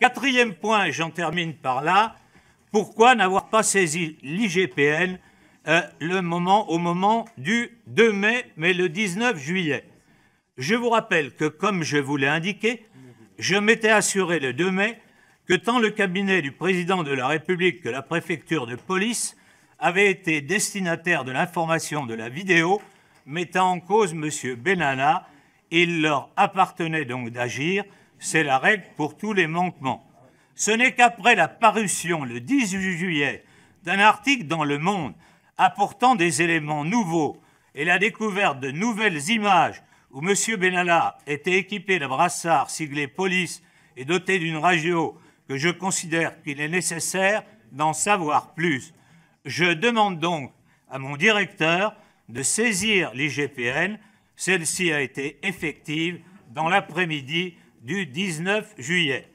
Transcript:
Quatrième point, et j'en termine par là, pourquoi n'avoir pas saisi l'IGPN euh, moment, au moment du 2 mai, mais le 19 juillet Je vous rappelle que, comme je vous l'ai indiqué, je m'étais assuré le 2 mai que tant le cabinet du président de la République que la préfecture de police avaient été destinataires de l'information de la vidéo mettant en cause M. benana Il leur appartenait donc d'agir c'est la règle pour tous les manquements. Ce n'est qu'après la parution le 18 juillet d'un article dans Le Monde apportant des éléments nouveaux et la découverte de nouvelles images où M. Benalla était équipé d'un brassard siglé police et doté d'une radio que je considère qu'il est nécessaire d'en savoir plus. Je demande donc à mon directeur de saisir l'IGPN. Celle-ci a été effective dans l'après-midi du 19 juillet.